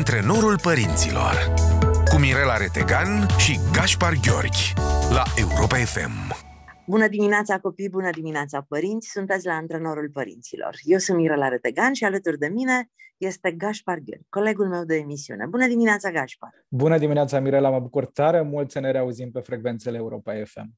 Antrenorul părinților cu Mirela Retegan și Gaspar Gheorghi la Europa FM. Bună dimineața copii, bună dimineața părinți, sunteți la Antrenorul Părinților. Eu sunt Mirela Retegan și alături de mine este Gașpar Gheorghi, colegul meu de emisiune. Bună dimineața, Gașpar! Bună dimineața, Mirela, mă bucur tare mult să ne reauzim pe frecvențele Europa FM.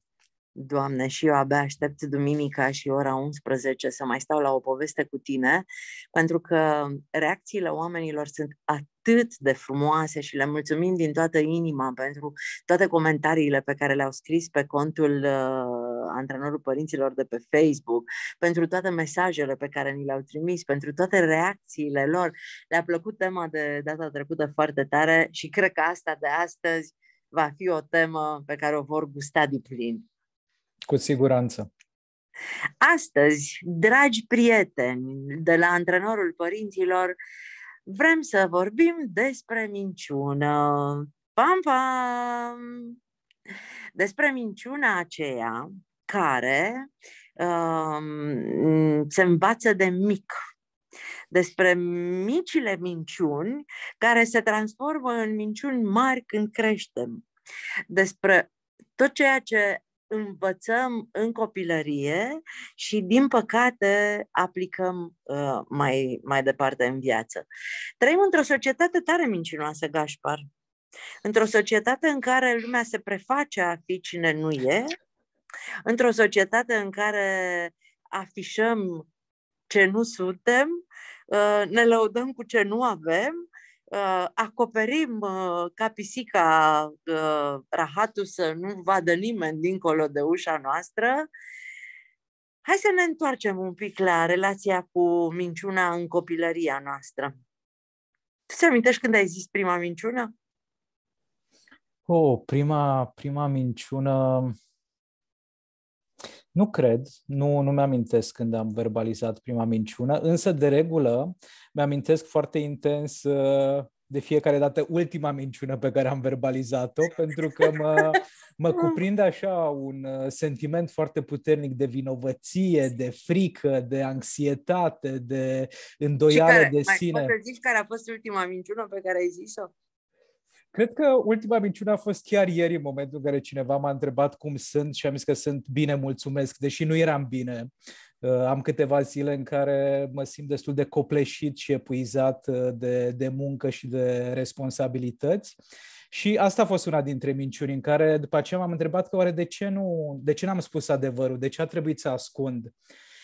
Doamne, și eu abia aștept duminica și ora 11 să mai stau la o poveste cu tine, pentru că reacțiile oamenilor sunt atât de frumoase și le mulțumim din toată inima pentru toate comentariile pe care le-au scris pe contul uh, antrenorul părinților de pe Facebook, pentru toate mesajele pe care ni le-au trimis, pentru toate reacțiile lor. Le-a plăcut tema de data trecută foarte tare și cred că asta de astăzi va fi o temă pe care o vor gusta din plin. Cu siguranță. Astăzi, dragi prieteni de la antrenorul părinților, vrem să vorbim despre minciună. Pam, pam! Despre minciuna aceea care uh, se învață de mic, despre micile minciuni care se transformă în minciuni mari când creștem, despre tot ceea ce învățăm în copilărie și, din păcate, aplicăm uh, mai, mai departe în viață. Trăim într-o societate tare mincinoasă, Gașpar. Într-o societate în care lumea se preface a fi cine nu e, într-o societate în care afișăm ce nu suntem, ă, ne lăudăm cu ce nu avem uh, acoperim uh, ca pisica uh, rahatul să nu vadă nimeni dincolo de ușa noastră. Hai să ne întoarcem un pic la relația cu minciuna în copilăria noastră. Tu ți amintești când ai zis prima minciună? Oh, prima, prima minciună nu cred, nu, nu mi-amintesc când am verbalizat prima minciună, însă de regulă mi-amintesc foarte intens uh, de fiecare dată ultima minciună pe care am verbalizat-o, pentru că mă, mă cuprinde așa un uh, sentiment foarte puternic de vinovăție, de frică, de anxietate, de îndoială care, de sine. Mai care a fost ultima minciună pe care ai zis-o? Cred că ultima minciună a fost chiar ieri, în momentul în care cineva m-a întrebat cum sunt și am zis că sunt bine, mulțumesc, deși nu eram bine. Uh, am câteva zile în care mă simt destul de copleșit și epuizat uh, de, de muncă și de responsabilități. Și asta a fost una dintre minciuni în care după aceea m-am întrebat că oare de ce nu, de ce n-am spus adevărul, de ce a trebuit să ascund. Uh,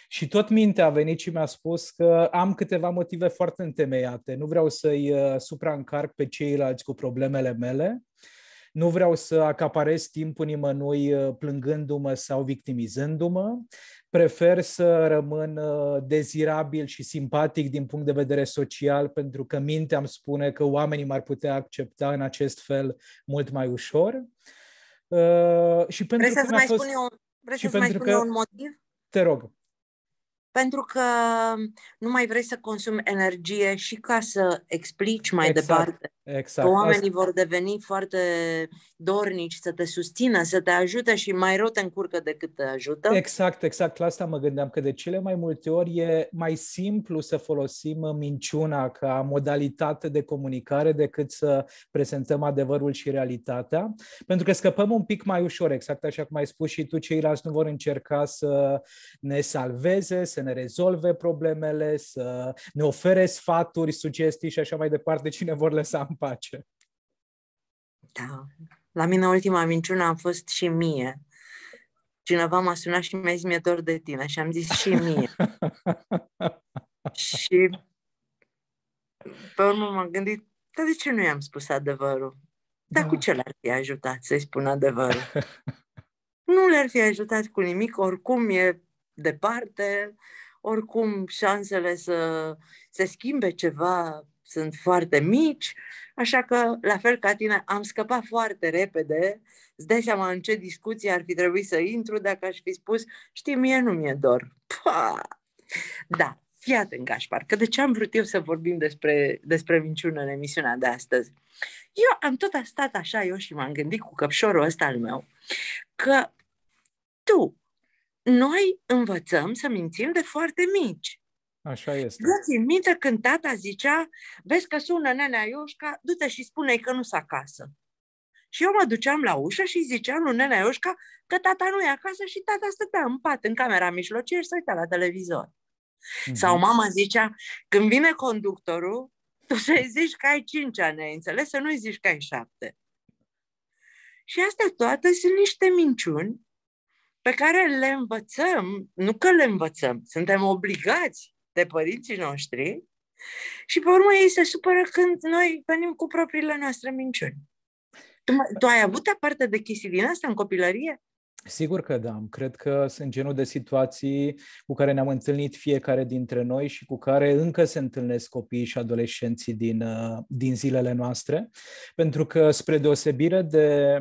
și tot mintea a venit și mi-a spus că am câteva motive foarte întemeiate. Nu vreau să-i uh, supraîncarc pe ceilalți cu problemele mele, nu vreau să acaparez timpul nimănui uh, plângându-mă sau victimizându-mă, prefer să rămân uh, dezirabil și simpatic din punct de vedere social, pentru că mintea îmi spune că oamenii m-ar putea accepta în acest fel mult mai ușor. Uh, și pentru Vrei să-ți mai fost... spun eu, vrei și să-ți mai spun că... eu un motiv? Te rog pentru că nu mai vrei să consumi energie și ca să explici mai exact, departe. Exact. Oamenii Asta... vor deveni foarte dornici să te susțină, să te ajute și mai rău te încurcă decât te ajută. Exact, exact. La asta mă gândeam că de cele mai multe ori e mai simplu să folosim minciuna ca modalitate de comunicare decât să prezentăm adevărul și realitatea, pentru că scăpăm un pic mai ușor, exact așa cum ai spus și tu, ceilalți nu vor încerca să ne salveze, să ne rezolve problemele, să ne ofere sfaturi, sugestii și așa mai departe, cine vor lăsa în pace. Da. La mine ultima minciună a fost și mie. Cineva m-a sunat și mi-a zis, mi-e dor de tine și am zis și mie. și pe urmă m-am gândit, dar de ce nu i-am spus adevărul? Dar da. cu ce l-ar fi ajutat să-i spun adevărul? nu l ar fi ajutat cu nimic, oricum e departe, oricum șansele să se schimbe ceva sunt foarte mici, așa că, la fel ca tine, am scăpat foarte repede. Îți dai seama în ce discuție ar fi trebuit să intru dacă aș fi spus, știi, mie nu mi-e dor. Pua! Da, fii atent, Gașpar, că de ce am vrut eu să vorbim despre, despre minciună în emisiunea de astăzi? Eu am tot stat așa, eu și m-am gândit cu căpșorul ăsta al meu, că tu noi învățăm să mințim de foarte mici. Așa este. Eu țin minte când tata zicea, vezi că sună nenea Ioșca, du-te și spune că nu s acasă. Și eu mă duceam la ușă și ziceam lui nenea Ioșca că tata nu e acasă și tata stătea în pat, în camera mijlocie și se uita la televizor. Mm-hmm. Sau mama zicea, când vine conductorul, tu să-i zici că ai cinci ani, ai înțeles? Să nu-i zici că ai șapte. Și astea toate sunt niște minciuni pe care le învățăm, nu că le învățăm, suntem obligați de părinții noștri și pe urmă ei se supără când noi venim cu propriile noastre minciuni. Tu, tu ai avut parte de chestii din asta în copilărie? Sigur că da, cred că sunt genul de situații cu care ne-am întâlnit fiecare dintre noi și cu care încă se întâlnesc copiii și adolescenții din, uh, din zilele noastre, pentru că spre deosebire de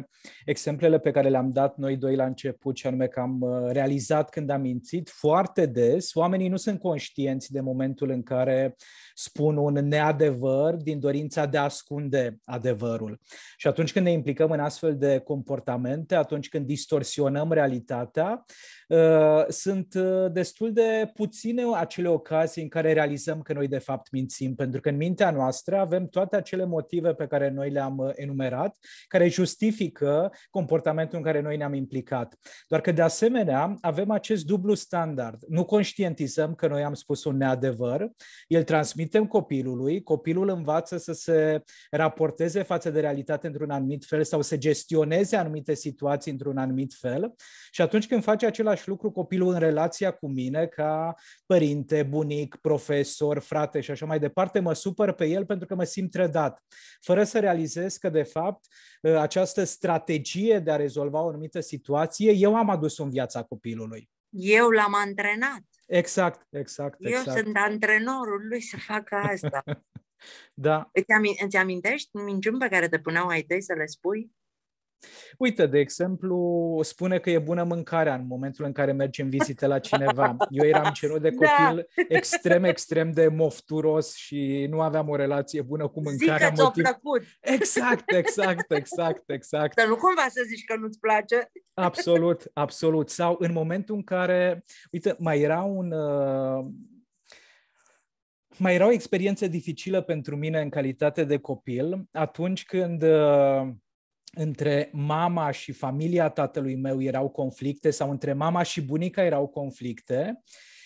exemplele pe care le-am dat noi doi la început, și anume că am uh, realizat când am mințit, foarte des oamenii nu sunt conștienți de momentul în care spun un neadevăr din dorința de a ascunde adevărul. Și atunci când ne implicăm în astfel de comportamente, atunci când distorsionăm realitatea, ă, sunt ă, destul de puține acele ocazii în care realizăm că noi de fapt mințim, pentru că în mintea noastră avem toate acele motive pe care noi le-am ă, enumerat, care justifică comportamentul în care noi ne-am implicat. Doar că de asemenea avem acest dublu standard. Nu conștientizăm că noi am spus un neadevăr, el transmite transmitem copilului, copilul învață să se raporteze față de realitate într-un anumit fel sau să gestioneze anumite situații într-un anumit fel și atunci când face același lucru copilul în relația cu mine ca părinte, bunic, profesor, frate și așa mai departe, mă supăr pe el pentru că mă simt trădat, fără să realizez că de fapt ă, această strategie de a rezolva o anumită situație eu am adus-o în viața copilului. Eu l-am antrenat. Exact, exact, exact. Eu exact. sunt antrenorul lui să facă asta. da. Îți, îți amintești minciuni pe care te puneau ai tăi să le spui? Uite, de exemplu, spune că e bună mâncarea în momentul în care mergi în vizite la cineva. Eu eram genul de da. copil da. extrem, extrem de mofturos și nu aveam o relație bună cu mâncarea. Zic că motiv... plăcut. Exact, exact, exact, exact. Dar nu cumva să zici că nu-ți place. Absolut, absolut. Sau în momentul în care, uite, mai era un... Uh, mai era o experiență dificilă pentru mine în calitate de copil atunci când uh, între mama și familia tatălui meu erau conflicte sau între mama și bunica erau conflicte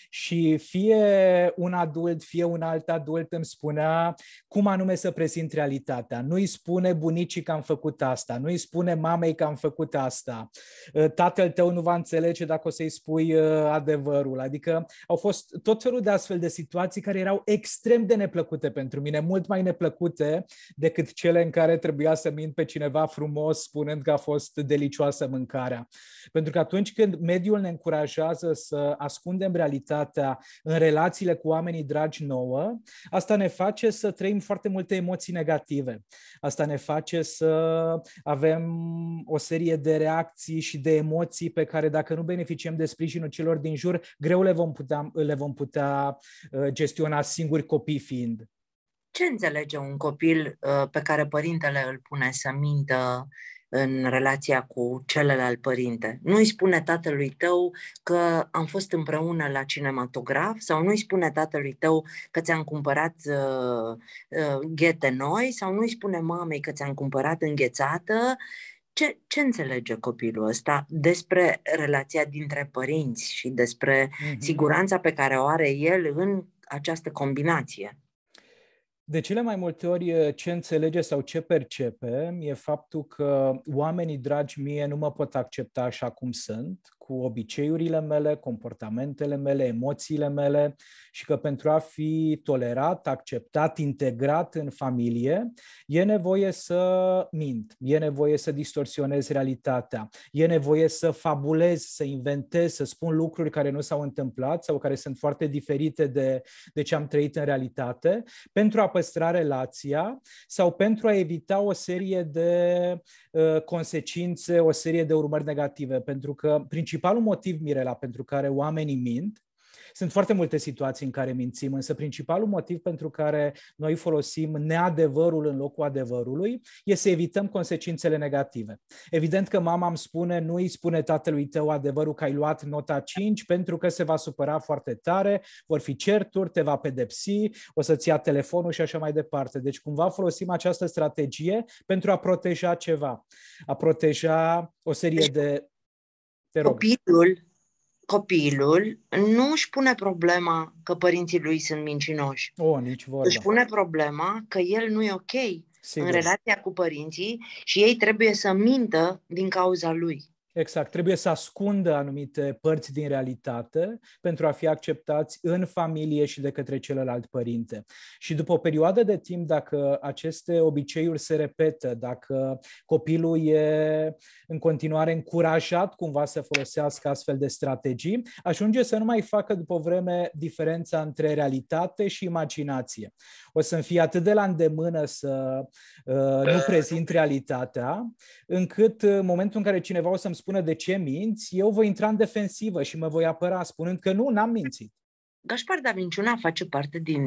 și fie un adult, fie un alt adult îmi spunea cum anume să prezint realitatea. Nu-i spune bunicii că am făcut asta, nu-i spune mamei că am făcut asta, ă, tatăl tău nu va înțelege dacă o să-i spui ă, adevărul. Adică au fost tot felul de astfel de situații care erau extrem de neplăcute pentru mine, mult mai neplăcute decât cele în care trebuia să mint pe cineva frumos spunând că a fost delicioasă mâncarea. Pentru că atunci când mediul ne încurajează să ascundem realitatea, singurătatea în relațiile cu oamenii dragi nouă, asta ne face să trăim foarte multe emoții negative. Asta ne face să avem o serie de reacții și de emoții pe care dacă nu beneficiem de sprijinul celor din jur, greu le vom putea, le vom putea uh, gestiona singuri copii fiind. Ce înțelege un copil uh, pe care părintele îl pune să mintă în relația cu celălalt părinte. Nu îi spune tatălui tău că am fost împreună la cinematograf sau nu îi spune tatălui tău că ți-am cumpărat uh, uh, ghete noi sau nu îi spune mamei că ți-am cumpărat înghețată. Ce, ce înțelege copilul ăsta despre relația dintre părinți și despre mm-hmm. siguranța pe care o are el în această combinație? De cele mai multe ori ce înțelege sau ce percepe e faptul că oamenii dragi mie nu mă pot accepta așa cum sunt, cu obiceiurile mele, comportamentele mele, emoțiile mele și că pentru a fi tolerat, acceptat, integrat în familie, e nevoie să mint, e nevoie să distorsionez realitatea, e nevoie să fabulez, să inventez, să spun lucruri care nu s-au întâmplat sau care sunt foarte diferite de, de ce am trăit în realitate, pentru a păstra relația sau pentru a evita o serie de Ă, consecințe, o serie de urmări negative. Pentru că principalul motiv, Mirela, pentru care oamenii mint, sunt foarte multe situații în care mințim, însă principalul motiv pentru care noi folosim neadevărul în locul adevărului e să evităm consecințele negative. Evident că mama îmi spune, nu îi spune tatălui tău adevărul că ai luat nota 5 pentru că se va supăra foarte tare, vor fi certuri, te va pedepsi, o să-ți ia telefonul și așa mai departe. Deci cumva folosim această strategie pentru a proteja ceva, a proteja o serie de... Te rog. Copilul copilul nu își pune problema că părinții lui sunt mincinoși. O, nici vorba. Își pune problema că el nu e ok Sigur. în relația cu părinții și ei trebuie să mintă din cauza lui. Exact, trebuie să ascundă anumite părți din realitate pentru a fi acceptați în familie și de către celălalt părinte. Și după o perioadă de timp, dacă aceste obiceiuri se repetă, dacă copilul e în continuare încurajat cumva să folosească astfel de strategii, ajunge să nu mai facă după vreme diferența între realitate și imaginație o să-mi fie atât de la îndemână să uh, nu prezint realitatea, încât uh, în momentul în care cineva o să-mi spună de ce minți, eu voi intra în defensivă și mă voi apăra spunând că nu, n-am mințit. Gașpar, dar minciuna face parte din...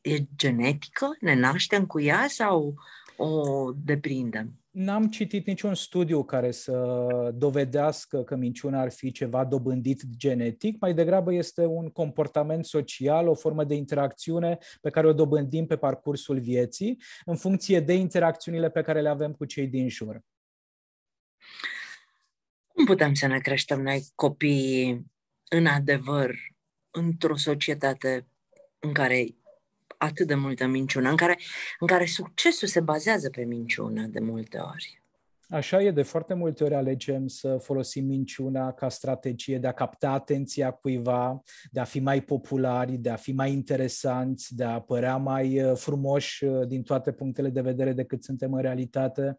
e genetică? Ne naștem cu ea sau o deprindem. N-am citit niciun studiu care să dovedească că minciuna ar fi ceva dobândit genetic, mai degrabă este un comportament social, o formă de interacțiune pe care o dobândim pe parcursul vieții, în funcție de interacțiunile pe care le avem cu cei din jur. Cum putem să ne creștem noi copiii în adevăr într-o societate în care atât de multă minciună, în care, în care succesul se bazează pe minciună de multe ori. Așa e, de foarte multe ori alegem să folosim minciuna ca strategie de a capta atenția cuiva, de a fi mai populari, de a fi mai interesanți, de a părea mai uh, frumoși uh, din toate punctele de vedere decât suntem în realitate.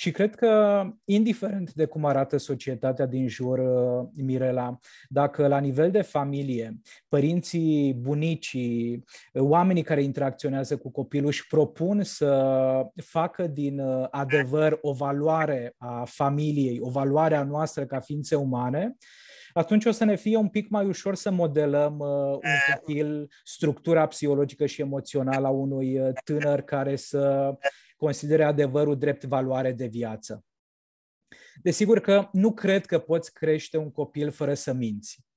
Și cred că, indiferent de cum arată societatea din jur, uh, Mirela, dacă la nivel de familie, părinții, bunicii, uh, oamenii care interacționează cu copilul își propun să facă din uh, adevăr o valoare a familiei, o valoare a noastră ca ființe umane, atunci o să ne fie un pic mai ușor să modelăm uh, un eh. copil, structura psihologică și emoțională a unui tânăr care să consideră adevărul drept valoare de viață. Desigur că nu cred că poți crește un copil fără să minți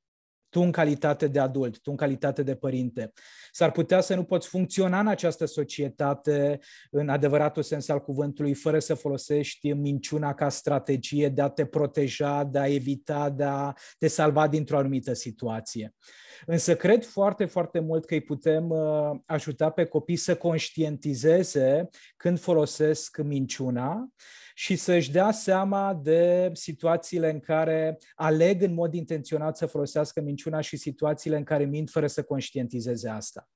tu în calitate de adult, tu în calitate de părinte. S-ar putea să nu poți funcționa în această societate în adevăratul sens al cuvântului fără să folosești minciuna ca strategie de a te proteja, de a evita, de a te salva dintr-o anumită situație. Însă cred foarte, foarte mult că îi putem uh, ajuta pe copii să conștientizeze când folosesc minciuna și să-și dea seama de situațiile în care aleg în mod intenționat să folosească minciuna și situațiile în care mint fără să conștientizeze asta.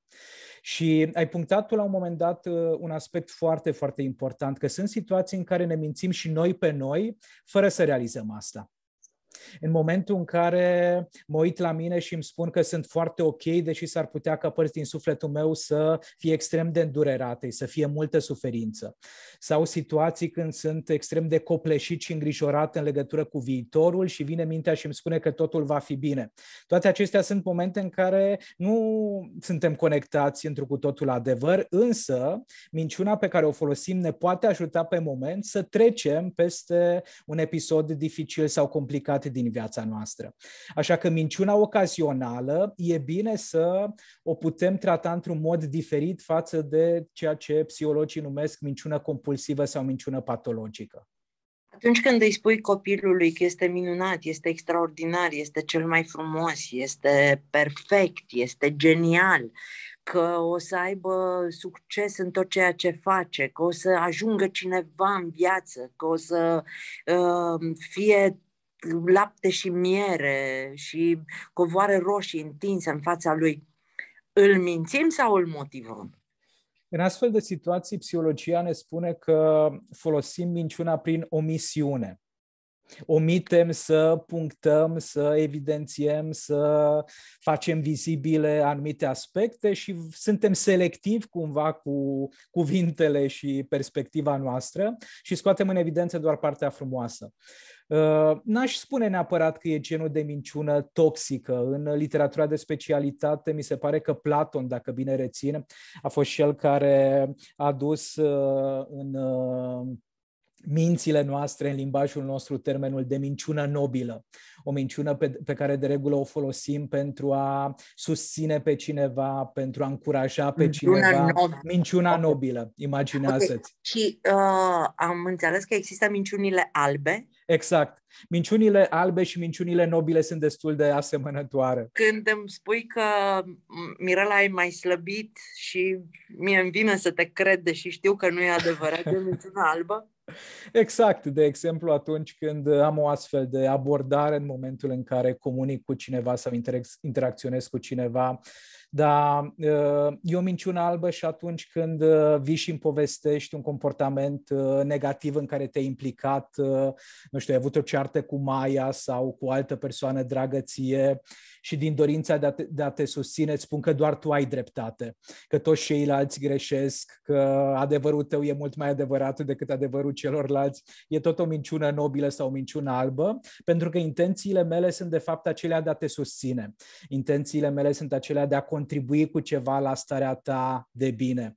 Și ai punctat tu la un moment dat uh, un aspect foarte, foarte important, că sunt situații în care ne mințim și noi pe noi, fără să realizăm asta în momentul în care mă uit la mine și îmi spun că sunt foarte ok, deși s-ar putea ca părți din sufletul meu să fie extrem de îndurerate, să fie multă suferință. Sau situații când sunt extrem de copleșit și îngrijorat în legătură cu viitorul și vine mintea și îmi spune că totul va fi bine. Toate acestea sunt momente în care nu suntem conectați într cu totul adevăr, însă minciuna pe care o folosim ne poate ajuta pe moment să trecem peste un episod dificil sau complicat din viața noastră. Așa că minciuna ocazională e bine să o putem trata într-un mod diferit față de ceea ce psihologii numesc minciună compulsivă sau minciună patologică. Atunci când îi spui copilului că este minunat, este extraordinar, este cel mai frumos, este perfect, este genial, că o să aibă succes în tot ceea ce face, că o să ajungă cineva în viață, că o să uh, fie lapte și miere și covoare roșii întinse în fața lui, îl mințim sau îl motivăm? În astfel de situații, psihologia ne spune că folosim minciuna prin omisiune. Omitem să punctăm, să evidențiem, să facem vizibile anumite aspecte și suntem selectivi cumva cu cuvintele și perspectiva noastră și scoatem în evidență doar partea frumoasă. Ă, n-aș spune neapărat că e genul de minciună toxică. În literatura de specialitate mi se pare că Platon, dacă bine rețin, a fost cel care a dus ă, în ă, mințile noastre, în limbajul nostru, termenul de minciună nobilă. O minciună pe, pe care de regulă o folosim pentru a susține pe cineva, pentru a încuraja pe minciuna cineva. Nobilă. Minciuna nobilă, imaginează-ți. Okay. Și uh, am înțeles că există minciunile albe. Exact. Minciunile albe și minciunile nobile sunt destul de asemănătoare. Când îmi spui că Mirela e mai slăbit și mie îmi vine să te cred, deși știu că nu e adevărat, e minciună albă? Exact, de exemplu atunci când am o astfel de abordare în momentul în care comunic cu cineva sau interac- interacționez cu cineva, dar ă, e o minciună albă și atunci când ă, vii și îmi povestești un comportament ă, negativ în care te-ai implicat, nu știu, ai avut o ceartă cu Maia sau cu altă persoană dragă ție și din dorința de a, te, de a te susține îți spun că doar tu ai dreptate, că toți ceilalți greșesc, că adevărul tău e mult mai adevărat decât adevărul celorlalți, e tot o minciună nobilă sau o minciună albă, pentru că intențiile mele sunt de fapt acelea de a te susține. Intențiile mele sunt acelea de a contribui cu ceva la starea ta de bine.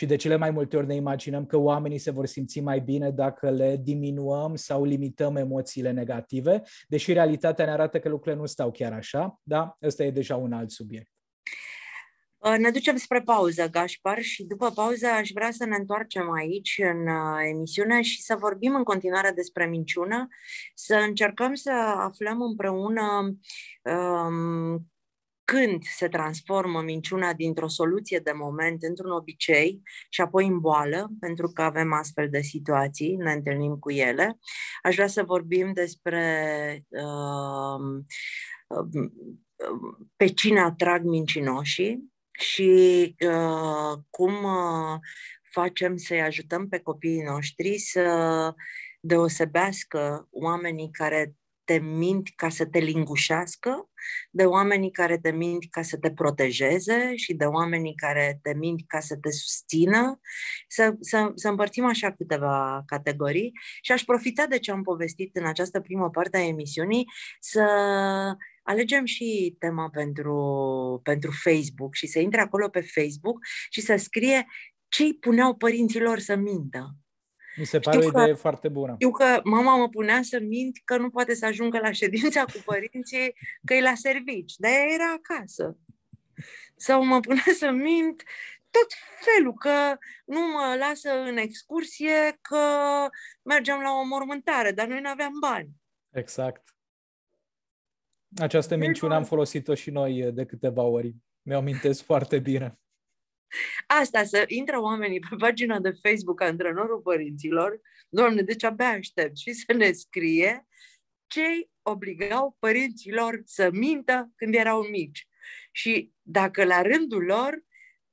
Și de cele mai multe ori ne imaginăm că oamenii se vor simți mai bine dacă le diminuăm sau limităm emoțiile negative, deși realitatea ne arată că lucrurile nu stau chiar așa, da? Ăsta e deja un alt subiect. Uh, ne ducem spre pauză, Gașpar, și după pauză aș vrea să ne întoarcem aici în uh, emisiune și să vorbim în continuare despre minciună, să încercăm să aflăm împreună um, când se transformă minciuna dintr-o soluție de moment într-un obicei și apoi în boală, pentru că avem astfel de situații, ne întâlnim cu ele. Aș vrea să vorbim despre uh, pe cine atrag mincinoșii și uh, cum uh, facem să-i ajutăm pe copiii noștri să deosebească oamenii care te mint ca să te lingușească, de oamenii care te mint ca să te protejeze și de oamenii care te mint ca să te susțină. Să, să, să împărțim așa câteva categorii și aș profita de ce am povestit în această primă parte a emisiunii să alegem și tema pentru, pentru Facebook și să intre acolo pe Facebook și să scrie ce îi puneau părinților să mintă mi se pare o idee că, foarte bună. Știu că mama mă punea să mint că nu poate să ajungă la ședința cu părinții, că e la servici, dar ea era acasă. Sau mă punea să mint tot felul, că nu mă lasă în excursie, că mergeam la o mormântare, dar noi nu aveam bani. Exact. Această deci, minciună am folosit-o și noi de câteva ori. Mi-o amintesc foarte bine. Asta, să intră oamenii pe pagina de Facebook a Antrenorul Părinților, doamne, deci abia aștept și să ne scrie cei obligau părinților să mintă când erau mici. Și dacă la rândul lor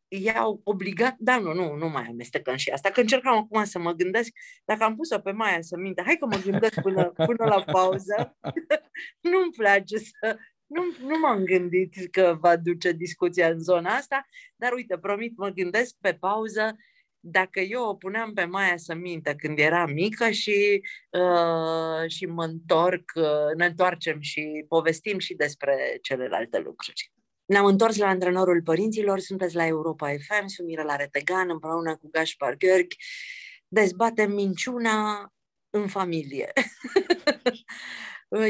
i-au obligat, da, nu, nu, nu mai amestecăm și asta, că încercam acum să mă gândesc, dacă am pus-o pe Maia să mintă, hai că mă gândesc până, până la pauză, nu-mi place să, nu, nu m-am gândit că va duce discuția în zona asta, dar uite, promit, mă gândesc pe pauză dacă eu o puneam pe Maia să mintă când era mică și, uh, și mă întorc, uh, ne întoarcem și povestim și despre celelalte lucruri. Ne-am întors la antrenorul părinților, sunteți la Europa FM, sunt Mirela Retegan împreună cu Gaspar Gheorghi. Dezbatem minciuna în familie.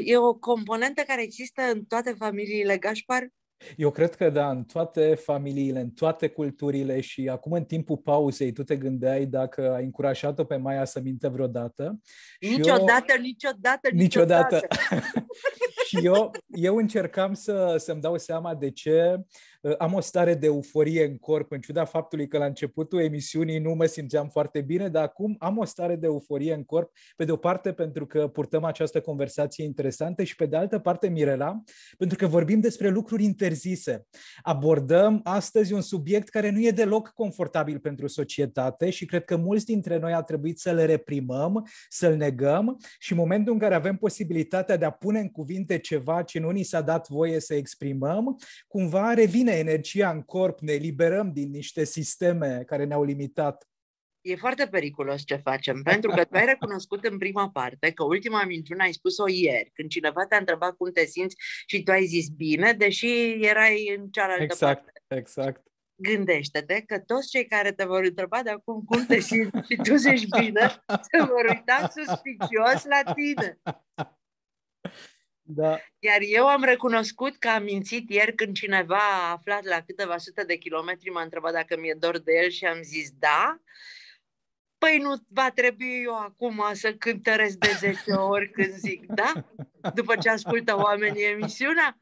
E o componentă care există în toate familiile, Gașpar? Eu cred că da, în toate familiile, în toate culturile și acum în timpul pauzei tu te gândeai dacă ai încurajat-o pe Maia să minte vreodată. Niciodată, eu... niciodată, niciodată. niciodată. și eu, eu încercam să, să-mi dau seama de ce uh, am o stare de euforie în corp, în ciuda faptului că la începutul emisiunii nu mă simțeam foarte bine, dar acum am o stare de euforie în corp, pe de o parte pentru că purtăm această conversație interesantă și pe de altă parte, Mirela, pentru că vorbim despre lucruri interzise. Abordăm astăzi un subiect care nu e deloc confortabil pentru societate și cred că mulți dintre noi a trebuit să le reprimăm, să-l negăm și în momentul în care avem posibilitatea de a pune în cuvinte de ceva ce nu ni s-a dat voie să exprimăm, cumva revine energia în corp, ne liberăm din niște sisteme care ne-au limitat. E foarte periculos ce facem, pentru că tu ai recunoscut în prima parte că ultima minciună ai spus-o ieri, când cineva te-a întrebat cum te simți și tu ai zis bine, deși erai în cealaltă exact, parte. Exact, exact gândește-te că toți cei care te vor întreba de acum cum te simți și tu zici bine, se vor uita suspicios la tine. Da. Iar eu am recunoscut că am mințit ieri când cineva a aflat la câteva sute de kilometri, m-a întrebat dacă mi-e dor de el și am zis da. Păi nu va trebui eu acum să cântăresc de 10 ori când zic, da? După ce ascultă oamenii emisiunea.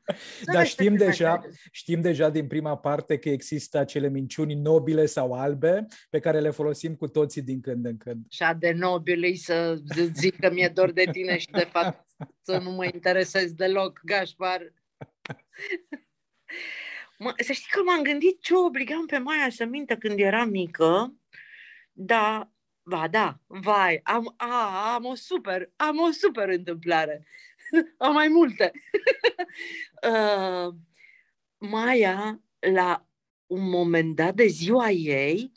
Dar știm deja, știm deja din prima parte că există acele minciuni nobile sau albe pe care le folosim cu toții din când în când. Și de nobile să zic că mi-e dor de tine și de fapt să nu mă interesez deloc, Gașpar. Mă, să știi că m-am gândit ce obligam pe Maia să mintă când era mică, da, Ba da, vai, am, a, am o super, am o super întâmplare. am mai multe. uh, Maia, la un moment dat de ziua ei,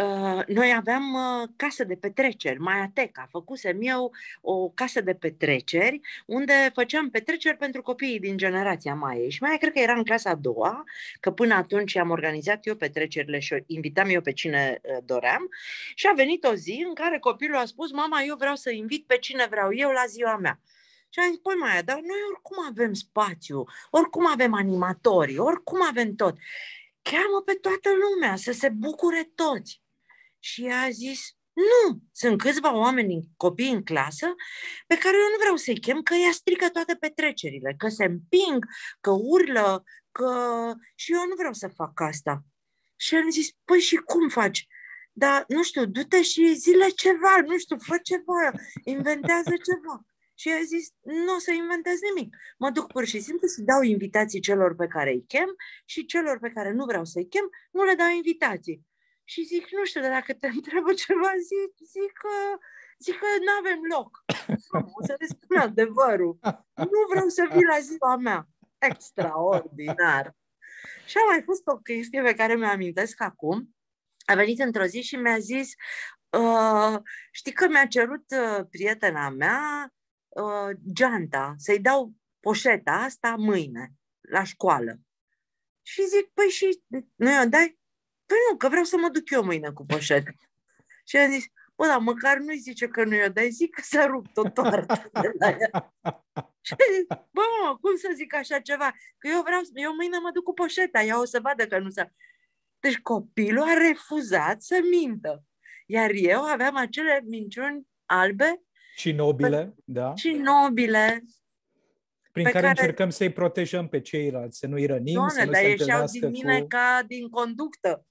Ă, noi aveam ă, casă de petreceri, Teca, făcusem eu o casă de petreceri unde făceam petreceri pentru copiii din generația Maiei și mai cred că era în clasa a doua, că până atunci am organizat eu petrecerile și invitam eu pe cine ă, doream și a venit o zi în care copilul a spus, mama, eu vreau să invit pe cine vreau eu la ziua mea. Și am zis, păi Maia, dar noi oricum avem spațiu, oricum avem animatori, oricum avem tot. Cheamă pe toată lumea să se bucure toți. Și ea a zis, nu, sunt câțiva oameni, copii în clasă, pe care eu nu vreau să-i chem, că ea strică toate petrecerile, că se împing, că urlă, că... și eu nu vreau să fac asta. Și el zis, păi și cum faci? Dar, nu știu, du-te și zile ceva, nu știu, fă ceva, inventează ceva. Și a zis, nu o să inventez nimic. Mă duc pur și simplu să dau invitații celor pe care îi chem și celor pe care nu vreau să-i chem, nu le dau invitații și zic, nu știu, dar dacă te întrebă ceva, zic, zic că zic că nu avem loc. Nu, o să le spun adevărul. Nu vreau să vii la ziua mea. Extraordinar. Și a mai fost o chestie pe care mi-o amintesc acum. A venit într-o zi și mi-a zis, uh, știi că mi-a cerut uh, prietena mea uh, geanta, să-i dau poșeta asta mâine, la școală. Și zic, păi și nu i-o dai? Păi nu, că vreau să mă duc eu mâine cu poșetă. Și am zis, bă, dar măcar nu-i zice că nu i-o dai, zic că s-a rupt o toartă de la ea. Și zis, bă, mă, cum să zic așa ceva? Că eu vreau, eu mâine mă duc cu poșeta, ea o să vadă că nu s-a... Deci copilul a refuzat să mintă. Iar eu aveam acele minciuni albe. Și nobile, pe... da. Și nobile, prin care, care încercăm să-i protejăm pe ceilalți, să nu-i rănim, Doamne, să nu dar se ieșeau din mine cu... ca din conductă.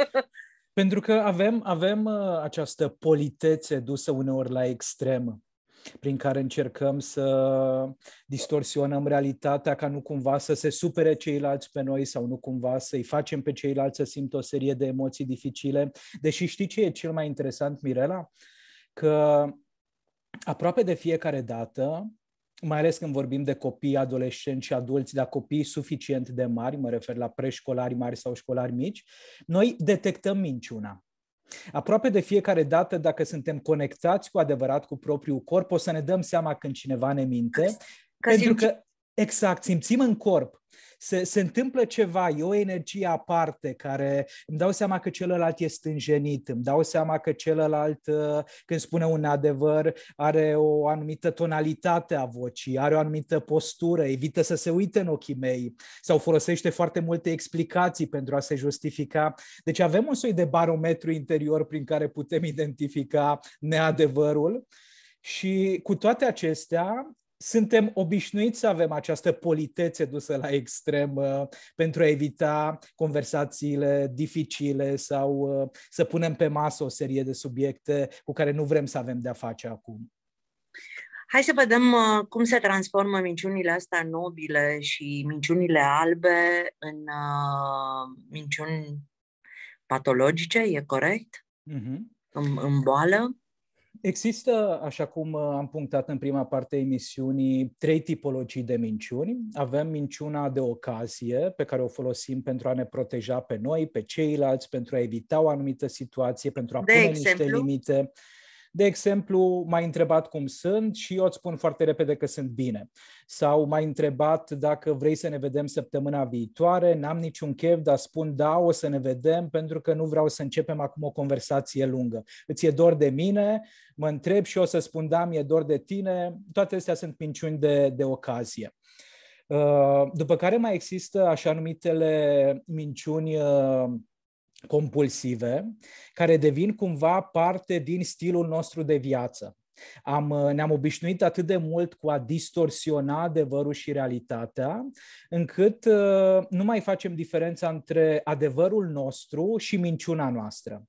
Pentru că avem, avem uh, această politețe dusă uneori la extrem, prin care încercăm să distorsionăm realitatea ca nu cumva să se supere ceilalți pe noi sau nu cumva să-i facem pe ceilalți să simt o serie de emoții dificile. Deși știi ce e cel mai interesant, Mirela? Că aproape de fiecare dată mai ales când vorbim de copii, adolescenți și adulți, dar copii suficient de mari, mă refer la preșcolari mari sau școlari mici, noi detectăm minciuna. Aproape de fiecare dată, dacă suntem conectați cu adevărat cu propriul corp, o să ne dăm seama când cineva ne minte, că pentru că Exact, simțim în corp. Se, se întâmplă ceva, e o energie aparte care îmi dau seama că celălalt e stânjenit, îmi dau seama că celălalt, uh, când spune un adevăr, are o anumită tonalitate a vocii, are o anumită postură, evită să se uite în ochii mei sau folosește foarte multe explicații pentru a se justifica. Deci avem un soi de barometru interior prin care putem identifica neadevărul. Și cu toate acestea, suntem obișnuiți să avem această politețe dusă la extrem uh, pentru a evita conversațiile dificile sau uh, să punem pe masă o serie de subiecte cu care nu vrem să avem de-a face acum. Hai să vedem uh, cum se transformă minciunile astea nobile și minciunile albe în minciuni patologice, e corect? Mm-hmm. În, în boală? Există, așa cum uh, am punctat în prima parte a emisiunii, trei tipologii de minciuni. Avem minciuna de ocazie, pe care o folosim pentru a ne proteja pe noi, pe ceilalți, pentru a evita o anumită situație, pentru a de pune exemplu? niște limite. De exemplu, m-ai întrebat cum sunt și eu îți spun foarte repede că sunt bine. Sau m-ai întrebat dacă vrei să ne vedem săptămâna viitoare, n-am niciun chef, dar spun da, o să ne vedem pentru că nu vreau să începem acum o conversație lungă. Îți e dor de mine, mă întreb și o să spun da, mi-e dor de tine. Toate astea sunt minciuni de, de ocazie. Uh, după care mai există așa numitele minciuni uh, compulsive, care devin cumva parte din stilul nostru de viață. Am, ne-am obișnuit atât de mult cu a distorsiona adevărul și realitatea, încât uh, nu mai facem diferența între adevărul nostru și minciuna noastră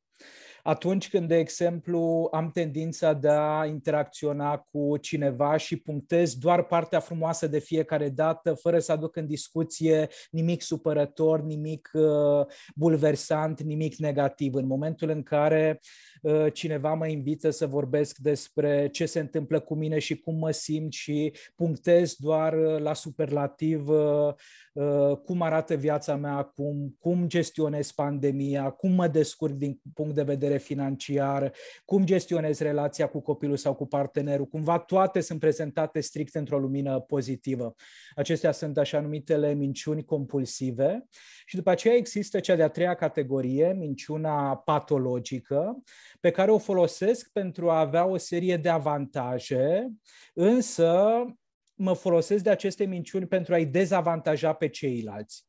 atunci când, de exemplu, am tendința de a interacționa cu cineva și punctez doar partea frumoasă de fiecare dată, fără să aduc în discuție nimic supărător, nimic uh, bulversant, nimic negativ. În momentul în care uh, cineva mă invită să vorbesc despre ce se întâmplă cu mine și cum mă simt și punctez doar uh, la superlativ uh, uh, cum arată viața mea acum, cum gestionez pandemia, cum mă descurc din punct de vedere încredere financiară, cum gestionezi relația cu copilul sau cu partenerul, cumva toate sunt prezentate strict într-o lumină pozitivă. Acestea sunt așa numitele minciuni compulsive și după aceea există cea de-a treia categorie, minciuna patologică, pe care o folosesc pentru a avea o serie de avantaje, însă mă folosesc de aceste minciuni pentru a-i dezavantaja pe ceilalți.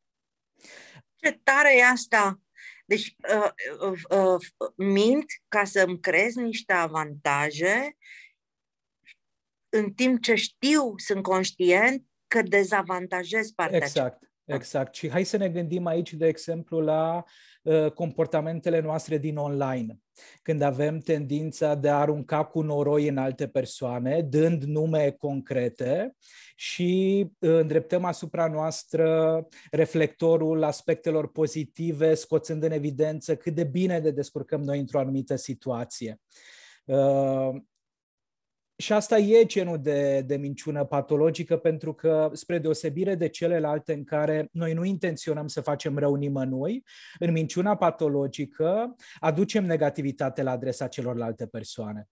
Ce tare e asta! Deci uh, uh, uh, mint ca să îmi creez niște avantaje în timp ce știu, sunt conștient că dezavantajez partea Exact, aceea. exact. Și hai să ne gândim aici, de exemplu, la Uh, comportamentele noastre din online, când avem tendința de a arunca cu noroi în alte persoane, dând nume concrete și uh, îndreptăm asupra noastră reflectorul aspectelor pozitive, scoțând în evidență cât de bine ne descurcăm noi într-o anumită situație. Uh, și asta e genul de, de minciună patologică, pentru că, spre deosebire de celelalte în care noi nu intenționăm să facem rău nimănui, în minciuna patologică aducem negativitate la adresa celorlalte persoane.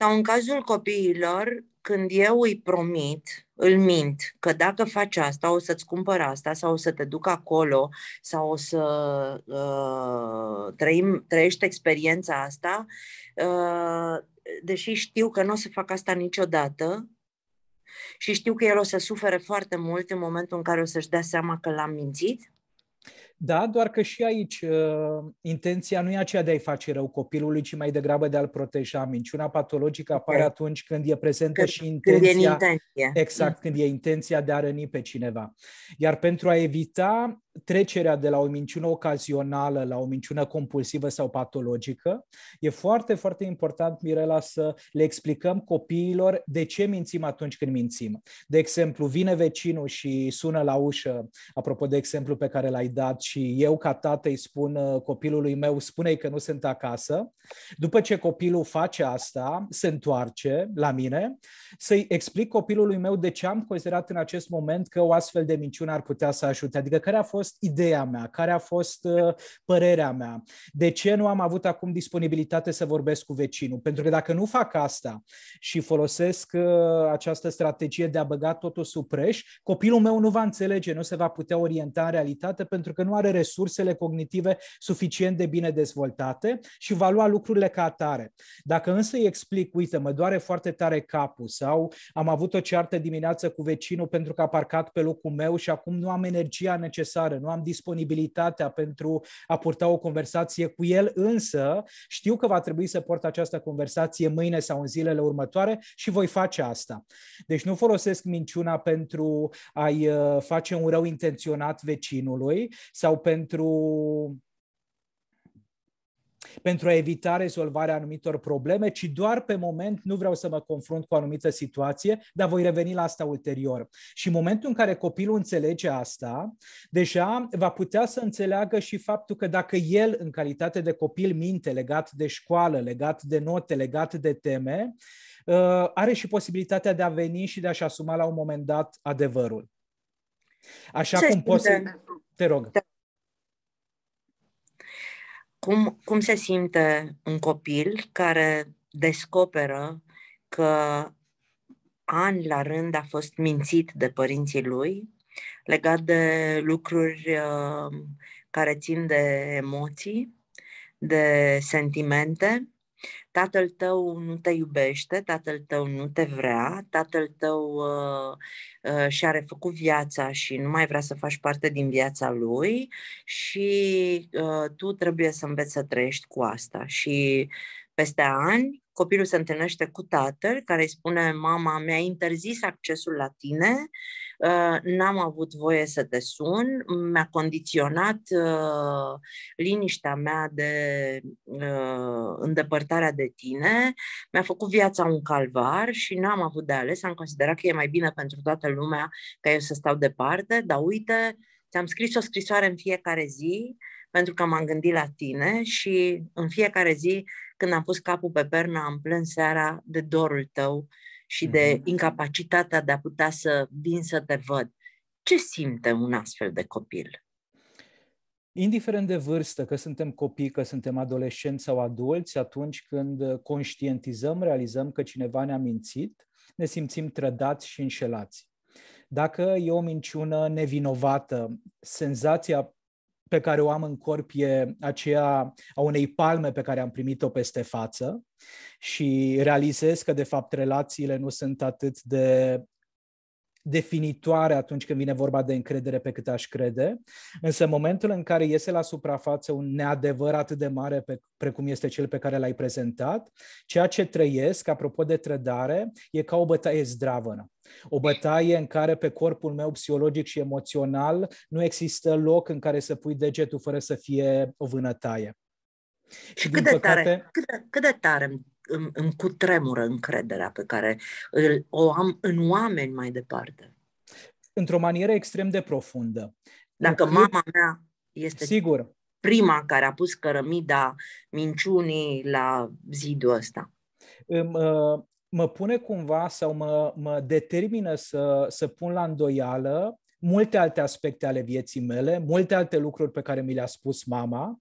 Sau în cazul copiilor, când eu îi promit, îl mint că dacă faci asta, o să-ți cumpăr asta sau o să te duc acolo sau o să uh, trăim, trăiești experiența asta, uh, deși știu că nu o să fac asta niciodată și știu că el o să sufere foarte mult în momentul în care o să-și dea seama că l-am mințit. Da, doar că și aici uh, intenția nu e aceea de a-i face rău copilului, ci mai degrabă de a-l proteja. Minciuna patologică apare okay. atunci când e prezentă când, și intenția. Când e în intenție. Exact, mm. când e intenția de a răni pe cineva. Iar pentru a evita trecerea de la o minciună ocazională la o minciună compulsivă sau patologică, e foarte, foarte important, Mirela, să le explicăm copiilor de ce mințim atunci când mințim. De exemplu, vine vecinul și sună la ușă, apropo de exemplu pe care l-ai dat, și eu ca tată îi spun uh, copilului meu, spune că nu sunt acasă. După ce copilul face asta, se întoarce la mine, să-i explic copilului meu de ce am considerat în acest moment că o astfel de minciună ar putea să ajute. Adică care a fost fost ideea mea, care a fost uh, părerea mea, de ce nu am avut acum disponibilitate să vorbesc cu vecinul. Pentru că dacă nu fac asta și folosesc uh, această strategie de a băga totul sub preș, copilul meu nu va înțelege, nu se va putea orienta în realitate pentru că nu are resursele cognitive suficient de bine dezvoltate și va lua lucrurile ca atare. Dacă însă îi explic, uite, mă doare foarte tare capul sau am avut o ceartă dimineață cu vecinul pentru că a parcat pe locul meu și acum nu am energia necesară nu am disponibilitatea pentru a purta o conversație cu el, însă știu că va trebui să port această conversație mâine sau în zilele următoare și voi face asta. Deci nu folosesc minciuna pentru a-i uh, face un rău intenționat vecinului sau pentru pentru a evita rezolvarea anumitor probleme, ci doar pe moment nu vreau să mă confrunt cu o anumită situație, dar voi reveni la asta ulterior. Și în momentul în care copilul înțelege asta, deja va putea să înțeleagă și faptul că dacă el, în calitate de copil, minte legat de școală, legat de note, legat de teme, uh, are și posibilitatea de a veni și de a-și asuma la un moment dat adevărul. Așa Ce cum poți să... Te rog. Da. Cum, cum se simte un copil care descoperă că ani la rând a fost mințit de părinții lui legat de lucruri uh, care țin de emoții, de sentimente tatăl tău nu te iubește, tatăl tău nu te vrea, tatăl tău uh, uh, și-a refăcut viața și nu mai vrea să faci parte din viața lui și uh, tu trebuie să înveți să trăiești cu asta. Și peste ani, copilul se întâlnește cu tatăl care îi spune, mama mi-a interzis accesul la tine Uh, n-am avut voie să te sun, mi-a condiționat uh, liniștea mea de uh, îndepărtarea de tine, mi-a făcut viața un calvar și n-am avut de ales, am considerat că e mai bine pentru toată lumea ca eu să stau departe, dar uite, ți-am scris o scrisoare în fiecare zi, pentru că m-am gândit la tine și în fiecare zi, când am pus capul pe pernă, am plâns seara de dorul tău și de mhm. incapacitatea de a putea să vin să te văd. Ce simte un astfel de copil? Indiferent de vârstă, că suntem copii, că suntem adolescenți sau adulți, atunci când conștientizăm, realizăm că cineva ne-a mințit, ne simțim trădați și înșelați. Dacă e o minciună nevinovată, senzația pe care o am în corp e aceea a unei palme pe care am primit-o peste față și realizez că, de fapt, relațiile nu sunt atât de definitoare atunci când vine vorba de încredere pe cât aș crede, însă momentul în care iese la suprafață un neadevăr atât de mare pe, precum este cel pe care l-ai prezentat, ceea ce trăiesc, apropo de trădare, e ca o bătaie zdravănă. O bătaie în care pe corpul meu psihologic și emoțional nu există loc în care să pui degetul fără să fie o vânătaie. Și cât de, păcate... tare, cât, de, cât de tare îmi, îmi cutremură încrederea pe care îl, o am în oameni mai departe. Într-o manieră extrem de profundă. Dacă Încât... mama mea este Sigur. prima care a pus cărămida minciunii la zidul ăsta. Mă, uh, mă pune cumva sau mă, mă determină să, să pun la îndoială multe alte aspecte ale vieții mele, multe alte lucruri pe care mi le-a spus mama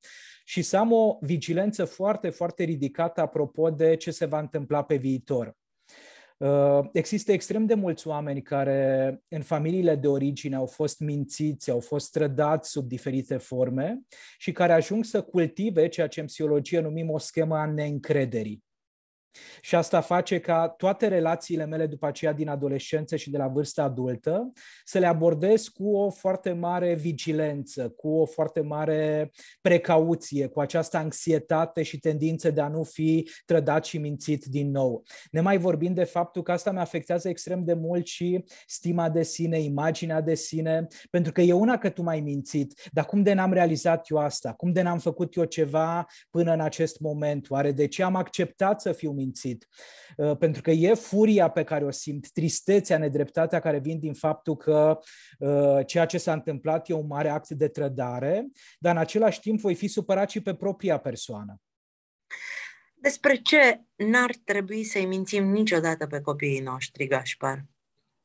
și să am o vigilență foarte, foarte ridicată apropo de ce se va întâmpla pe viitor. Uh, există extrem de mulți oameni care în familiile de origine au fost mințiți, au fost trădați sub diferite forme și care ajung să cultive ceea ce în psihologie numim o schemă a neîncrederii. Și asta face ca toate relațiile mele după aceea din adolescență și de la vârsta adultă să le abordez cu o foarte mare vigilență, cu o foarte mare precauție, cu această anxietate și tendință de a nu fi trădat și mințit din nou. Ne mai vorbim de faptul că asta mă afectează extrem de mult și stima de sine, imaginea de sine, pentru că e una că tu m-ai mințit, dar cum de n-am realizat eu asta? Cum de n-am făcut eu ceva până în acest moment? Oare de ce am acceptat să fiu mințit. Uh, pentru că e furia pe care o simt, tristețea, nedreptatea care vin din faptul că uh, ceea ce s-a întâmplat e un mare act de trădare, dar în același timp voi fi supărat și pe propria persoană. Despre ce n-ar trebui să-i mințim niciodată pe copiii noștri, Gașpar?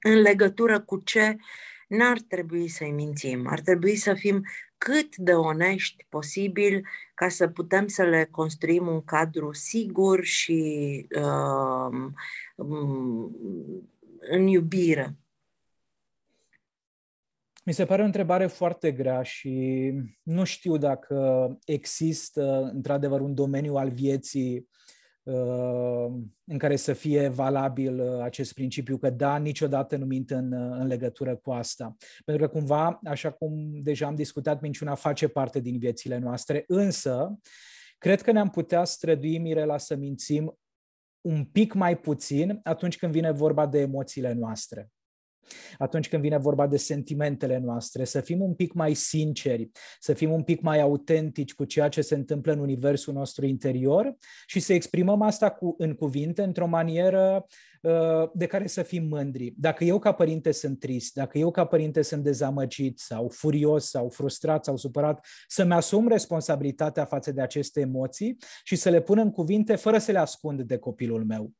În legătură cu ce uh, N-ar trebui să-i mințim, ar trebui să fim cât de onești posibil ca să putem să le construim un cadru sigur și uh, în iubire. Mi se pare o întrebare foarte grea și nu știu dacă există într-adevăr un domeniu al vieții Uh, în care să fie valabil uh, acest principiu, că da, niciodată nu mint în, uh, în legătură cu asta. Pentru că cumva, așa cum deja am discutat, minciuna face parte din viețile noastre, însă cred că ne-am putea strădui, Mirela, să mințim un pic mai puțin atunci când vine vorba de emoțiile noastre atunci când vine vorba de sentimentele noastre, să fim un pic mai sinceri, să fim un pic mai autentici cu ceea ce se întâmplă în universul nostru interior și să exprimăm asta cu, în cuvinte într-o manieră uh, de care să fim mândri. Dacă eu ca părinte sunt trist, dacă eu ca părinte sunt dezamăgit sau furios sau frustrat sau supărat, să-mi asum responsabilitatea față de aceste emoții și să le pun în cuvinte fără să le ascund de copilul meu.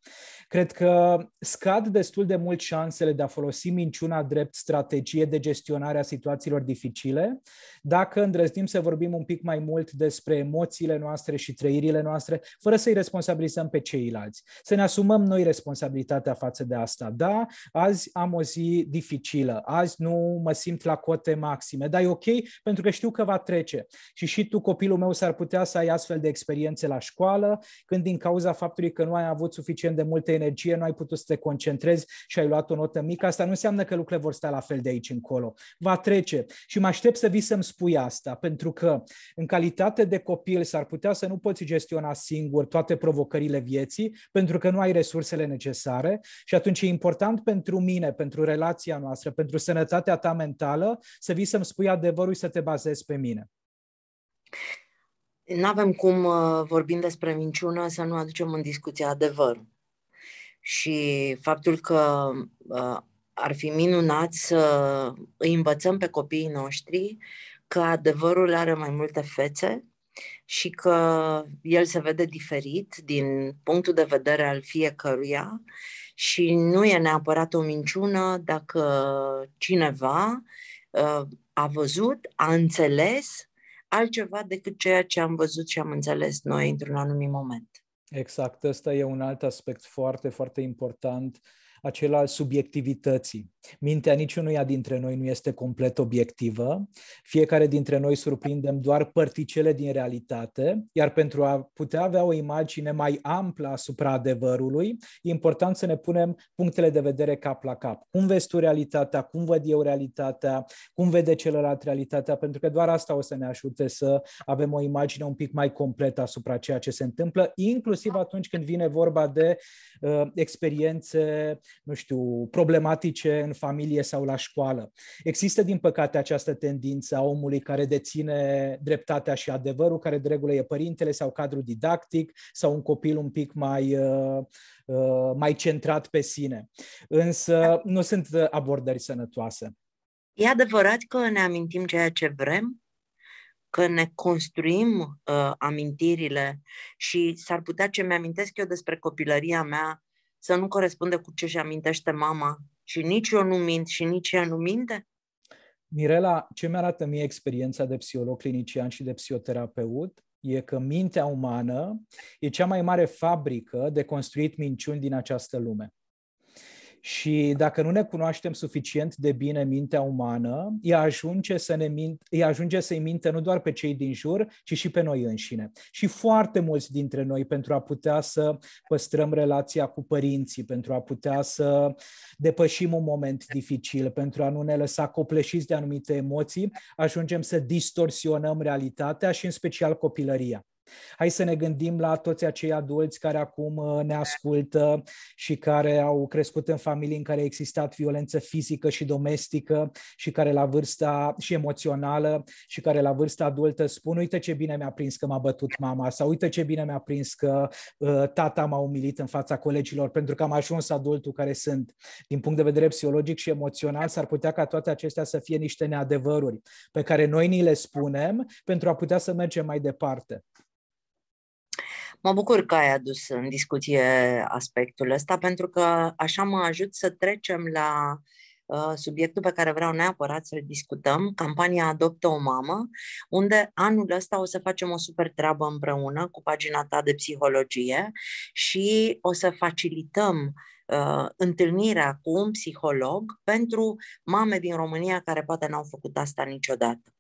Cred că scad destul de mult șansele de a folosi minciuna drept strategie de gestionare a situațiilor dificile, dacă îndrăznim să vorbim un pic mai mult despre emoțiile noastre și trăirile noastre, fără să-i responsabilizăm pe ceilalți. Să ne asumăm noi responsabilitatea față de asta. Da, azi am o zi dificilă, azi nu mă simt la cote maxime, dar e ok pentru că știu că va trece. Și și tu, copilul meu, s-ar putea să ai astfel de experiențe la școală, când din cauza faptului că nu ai avut suficient de multe energie, nu ai putut să te concentrezi și ai luat o notă mică, asta nu înseamnă că lucrurile vor sta la fel de aici încolo. Va trece și mă aștept să vii să-mi spui asta, pentru că în calitate de copil s-ar putea să nu poți gestiona singur toate provocările vieții, pentru că nu ai resursele necesare și atunci e important pentru mine, pentru relația noastră, pentru sănătatea ta mentală, să vii să-mi spui adevărul și să te bazezi pe mine. Nu avem cum, uh, vorbind despre minciună, să nu aducem în discuție adevărul și faptul că uh, ar fi minunat să îi învățăm pe copiii noștri că adevărul are mai multe fețe și că el se vede diferit din punctul de vedere al fiecăruia și nu e neapărat o minciună dacă cineva uh, a văzut, a înțeles altceva decât ceea ce am văzut și am înțeles noi într-un anumit moment. Exact, ăsta e un alt aspect foarte, foarte important, acela al subiectivității. Mintea niciunuia dintre noi nu este complet obiectivă. Fiecare dintre noi surprindem doar părticele din realitate, iar pentru a putea avea o imagine mai amplă asupra adevărului, e important să ne punem punctele de vedere cap la cap. Cum vezi tu realitatea? Cum văd eu realitatea? Cum vede celălalt realitatea? Pentru că doar asta o să ne ajute să avem o imagine un pic mai completă asupra ceea ce se întâmplă, inclusiv atunci când vine vorba de uh, experiențe, nu știu, problematice în în familie sau la școală. Există, din păcate, această tendință a omului care deține dreptatea și adevărul, care de regulă e părintele sau cadrul didactic sau un copil un pic mai, uh, uh, mai centrat pe sine. Însă nu sunt abordări sănătoase. E adevărat că ne amintim ceea ce vrem, că ne construim uh, amintirile și s-ar putea ce mi-amintesc eu despre copilăria mea să nu corespunde cu ce își amintește mama și nici eu nu mint și nici ea nu minte? Mirela, ce mi-arată mie experiența de psiholog clinician și de psihoterapeut e că mintea umană e cea mai mare fabrică de construit minciuni din această lume. Și dacă nu ne cunoaștem suficient de bine mintea umană, ea ajunge, să ne mint, ea ajunge să-i minte nu doar pe cei din jur, ci și pe noi înșine. Și foarte mulți dintre noi, pentru a putea să păstrăm relația cu părinții, pentru a putea să depășim un moment dificil, pentru a nu ne lăsa copleșiți de anumite emoții, ajungem să distorsionăm realitatea și în special copilăria. Hai să ne gândim la toți acei adulți care acum uh, ne ascultă și care au crescut în familii în care a existat violență fizică și domestică și care la vârsta și emoțională și care la vârsta adultă spun uite ce bine mi-a prins că m-a bătut mama sau uite ce bine mi-a prins că uh, tata m-a umilit în fața colegilor pentru că am ajuns adultul care sunt. Din punct de vedere psihologic și emoțional s-ar putea ca toate acestea să fie niște neadevăruri pe care noi ni le spunem pentru a putea să mergem mai departe. Mă bucur că ai adus în discuție aspectul ăsta, pentru că așa mă ajut să trecem la uh, subiectul pe care vreau neapărat să-l discutăm, campania Adoptă o Mamă, unde anul ăsta o să facem o super treabă împreună cu pagina ta de psihologie și o să facilităm uh, întâlnirea cu un psiholog pentru mame din România care poate n-au făcut asta niciodată.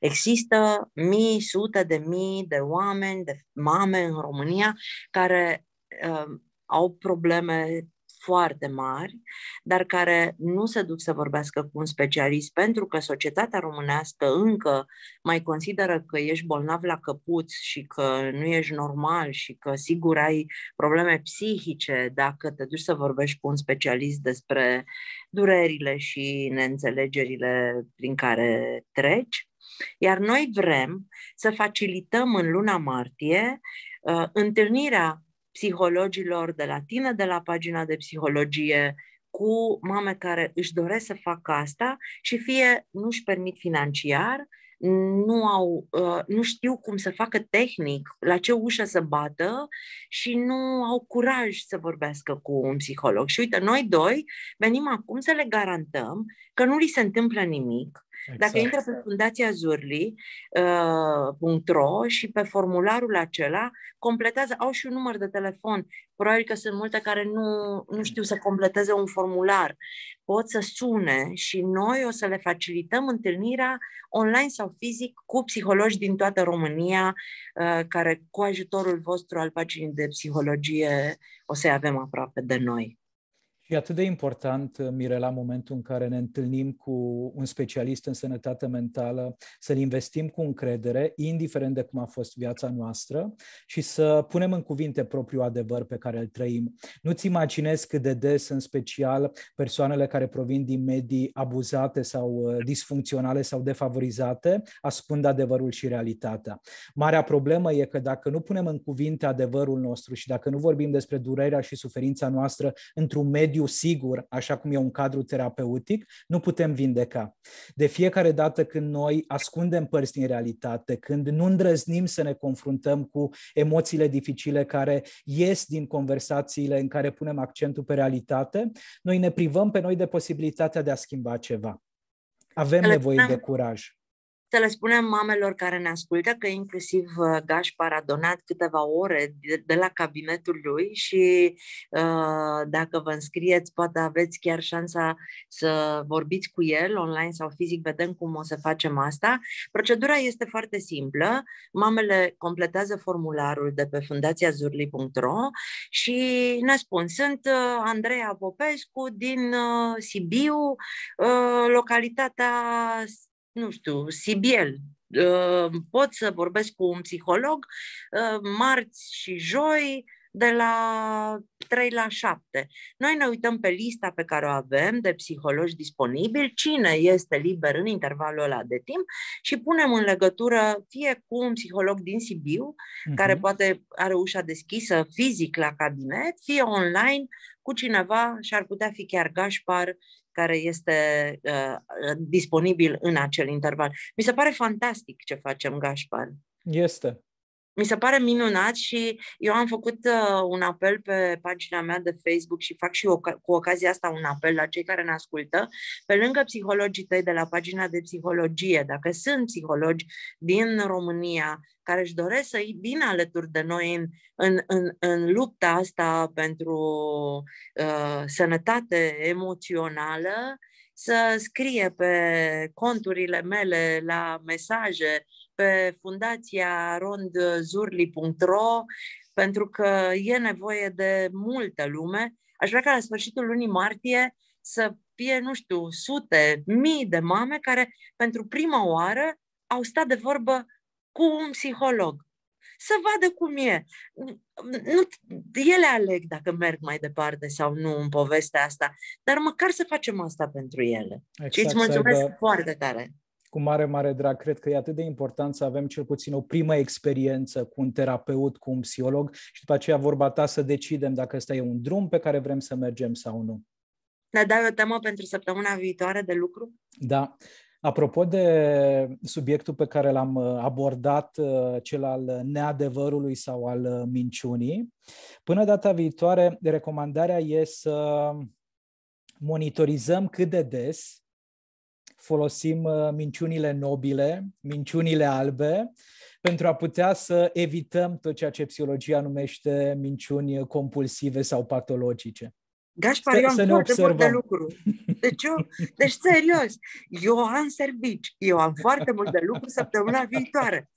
Există mii, sute de mii de oameni, de mame în România care uh, au probleme foarte mari, dar care nu se duc să vorbească cu un specialist pentru că societatea românească încă mai consideră că ești bolnav la căpuț și că nu ești normal și că sigur ai probleme psihice dacă te duci să vorbești cu un specialist despre durerile și neînțelegerile prin care treci. Iar noi vrem să facilităm în luna martie uh, întâlnirea psihologilor de la tine, de la pagina de psihologie, cu mame care își doresc să facă asta și fie nu și permit financiar, nu, au, uh, nu știu cum să facă tehnic, la ce ușă să bată și nu au curaj să vorbească cu un psiholog. Și uite, noi doi venim acum să le garantăm că nu li se întâmplă nimic, Exact. Dacă intră pe fundațiazurli.ro uh, și pe formularul acela, completează, au și un număr de telefon. Probabil că sunt multe care nu, nu știu să completeze un formular. Pot să sune și noi o să le facilităm întâlnirea online sau fizic cu psihologi din toată România, uh, care cu ajutorul vostru al paginii de psihologie o să-i avem aproape de noi e atât de important, Mirela, momentul în care ne întâlnim cu un specialist în sănătate mentală, să-l investim cu încredere, indiferent de cum a fost viața noastră, și să punem în cuvinte propriul adevăr pe care îl trăim. Nu-ți imaginezi cât de des, în special, persoanele care provin din medii abuzate sau uh, disfuncționale sau defavorizate, ascund adevărul și realitatea. Marea problemă e că dacă nu punem în cuvinte adevărul nostru și dacă nu vorbim despre durerea și suferința noastră într-un mediu mediu sigur, așa cum e un cadru terapeutic, nu putem vindeca. De fiecare dată când noi ascundem părți din realitate, când nu îndrăznim să ne confruntăm cu emoțiile dificile care ies din conversațiile în care punem accentul pe realitate, noi ne privăm pe noi de posibilitatea de a schimba ceva. Avem nevoie de curaj. Să le spunem mamelor care ne ascultă că inclusiv uh, Gașpar a donat câteva ore de, de la cabinetul lui și uh, dacă vă înscrieți, poate aveți chiar șansa să vorbiți cu el online sau fizic, vedem cum o să facem asta. Procedura este foarte simplă. Mamele completează formularul de pe fundațiazurli.ro și ne spun, sunt uh, Andreea Popescu din uh, Sibiu, localitatea nu știu, Sibiel, ă, pot să vorbesc cu un psiholog ă, marți și joi, de la 3 la 7. Noi ne uităm pe lista pe care o avem de psihologi disponibili, cine este liber în intervalul ăla de timp și punem în legătură fie cu un psiholog din Sibiu, uh-huh. care poate are ușa deschisă fizic la cabinet, fie online cu cineva și ar putea fi chiar Gașpar, care este uh, disponibil în acel interval. Mi se pare fantastic ce facem, Gașpar. Este, mi se pare minunat și eu am făcut uh, un apel pe pagina mea de Facebook și fac și eu cu ocazia asta un apel la cei care ne ascultă. Pe lângă psihologii tăi de la pagina de psihologie, dacă sunt psihologi din România care își doresc să vină alături de noi în, în, în, în lupta asta pentru uh, sănătate emoțională, să scrie pe conturile mele la mesaje pe fundația rondzurli.ro pentru că e nevoie de multă lume. Aș vrea ca la sfârșitul lunii martie să fie, nu știu, sute, mii de mame care pentru prima oară au stat de vorbă cu un psiholog. Să vadă cum e. Nu, ele aleg dacă merg mai departe sau nu în povestea asta, dar măcar să facem asta pentru ele. Exact, și îți mulțumesc aibă, foarte tare cu mare, mare drag. Cred că e atât de important să avem cel puțin o primă experiență cu un terapeut, cu un psiholog și după aceea vorba ta să decidem dacă ăsta e un drum pe care vrem să mergem sau nu. Ne dai o temă pentru săptămâna viitoare de lucru? Da. Apropo de subiectul pe care l-am uh, abordat, uh, cel al neadevărului sau al uh, minciunii, până data viitoare, recomandarea e să monitorizăm cât de des folosim uh, minciunile nobile, minciunile albe, pentru a putea să evităm tot ceea ce psihologia numește minciuni compulsive sau patologice. Gașpar, eu am să foarte observăm. multe de lucru. Deci, eu, deci, serios, eu am servici, eu am foarte mult de lucru săptămâna viitoare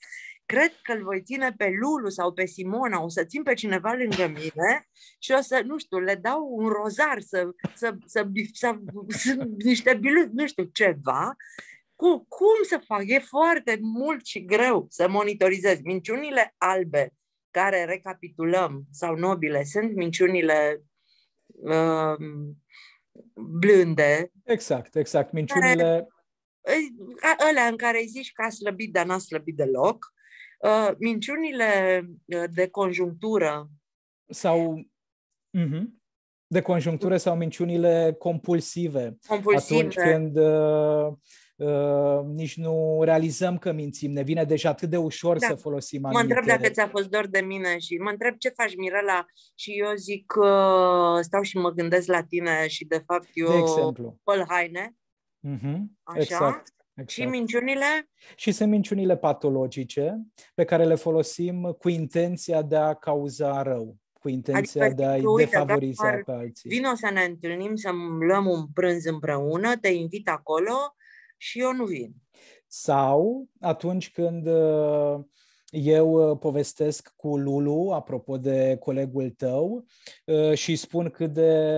cred că îl voi ține pe Lulu sau pe Simona, o să țin pe cineva lângă mine și o să, nu știu, le dau un rozar să, să, să, să, să niște biluți, nu știu, ceva. Cu, cum să fac? E foarte mult și greu să monitorizez. Minciunile albe, care recapitulăm, sau nobile, sunt minciunile uh, blânde. Exact, exact. Minciunile... Care, alea în care îi zici că a slăbit, dar n-a slăbit deloc. Uh, minciunile uh, de conjunctură. Sau. Uh-huh. De conjunctură sau minciunile compulsive. Compulsive. Atunci când. Uh, Uh, nici nu realizăm că mințim. Ne vine deja atât de ușor da. să folosim aminte. Mă întreb dacă ți-a fost dor de mine și mă întreb ce faci, Mirela, și eu zic că uh, stau și mă gândesc la tine și de fapt eu de exemplu. păl haine. Uh-huh. Așa? Exact. Exact. Și minciunile? Și sunt minciunile patologice pe care le folosim cu intenția de a cauza rău, cu intenția adică, de a-i uite, defavoriza pe alții. Vino să ne întâlnim, să luăm un prânz împreună, te invit acolo și eu nu vin. Sau atunci când uh, eu uh, povestesc cu Lulu, apropo de colegul tău, uh, și spun cât de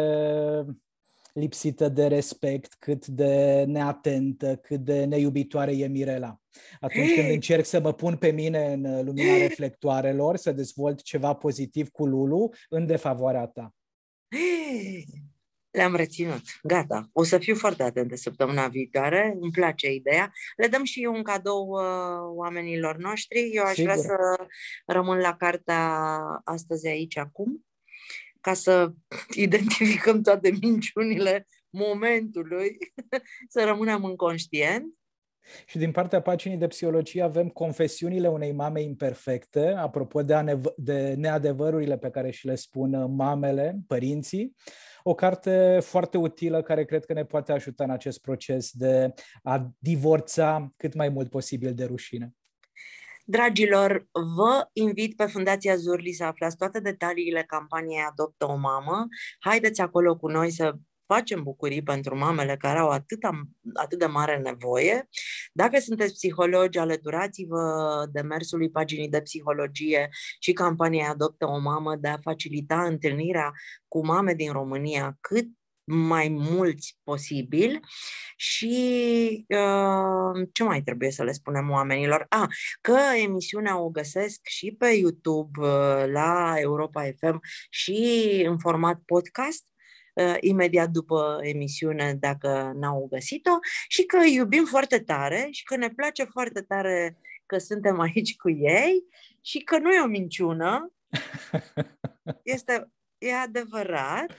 lipsită de respect, cât de neatentă, cât de neiubitoare e Mirela. Atunci când încerc să mă pun pe mine în uh, lumina reflectoarelor, să dezvolt ceva pozitiv cu Lulu în defavoarea ta. Le-am reținut. Gata. O să fiu foarte atentă săptămâna viitoare. Îmi place ideea. Le dăm și eu un cadou uh, oamenilor noștri. Eu aș Sigur. vrea să rămân la cartea astăzi aici, acum ca să identificăm toate minciunile momentului, să rămânem conștient. Și din partea paginii de psihologie avem confesiunile unei mame imperfecte, apropo de, anev- de neadevărurile pe care și le spun mamele, părinții. O carte foarte utilă care cred că ne poate ajuta în acest proces de a divorța cât mai mult posibil de rușine. Dragilor, vă invit pe Fundația Zurli să aflați toate detaliile campaniei Adoptă o Mamă. Haideți acolo cu noi să facem bucurii pentru mamele care au atâta, atât de mare nevoie. Dacă sunteți psihologi, alăturați-vă demersului paginii de psihologie și campaniei Adoptă o mamă de a facilita întâlnirea cu mame din România cât mai mulți posibil și uh, ce mai trebuie să le spunem oamenilor? A, ah, că emisiunea o găsesc și pe YouTube uh, la Europa FM și în format podcast uh, imediat după emisiune dacă n-au găsit-o și că iubim foarte tare și că ne place foarte tare că suntem aici cu ei și că nu e o minciună. Este, e adevărat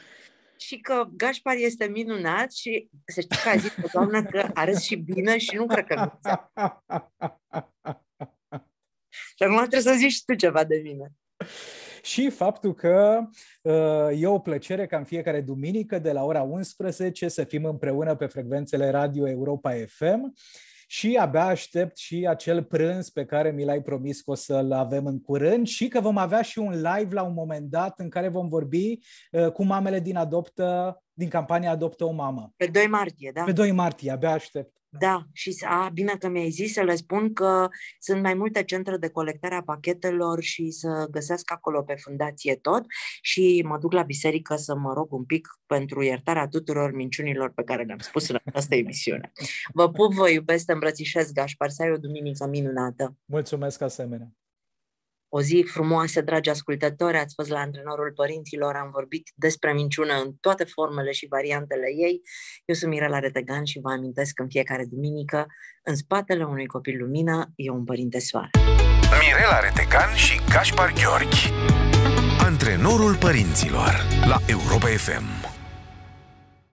și că Gașpar este minunat și să știi că a zis o doamna că râs și bine și nu cred că nu Și acum trebuie să zici și tu ceva de mine. Și faptul că uh, e o plăcere ca în fiecare duminică de la ora 11 să fim împreună pe frecvențele Radio Europa FM și abia aștept și acel prânz pe care mi l-ai promis că o să-l avem în curând și că vom avea și un live la un moment dat în care vom vorbi uh, cu mamele din adoptă, din campania Adoptă o mamă. Pe 2 martie, da? Pe 2 martie, abia aștept. Da, și a, bine că mi-ai zis să le spun că sunt mai multe centre de colectare a pachetelor și să găsesc acolo pe fundație tot și mă duc la biserică să mă rog un pic pentru iertarea tuturor minciunilor pe care le-am spus în această emisiune. Vă pup, vă iubesc, îmbrățișez, Gașpar, să ai o duminică minunată. Mulțumesc asemenea o zi frumoasă, dragi ascultători, ați fost la Antrenorul Părinților, am vorbit despre minciună în toate formele și variantele ei. Eu sunt Mirela Retegan și vă amintesc în fiecare duminică, în spatele unui copil lumină e un părinte soare. Mirela Retegan și Gaspar Gheorghi Antrenorul Părinților la Europa FM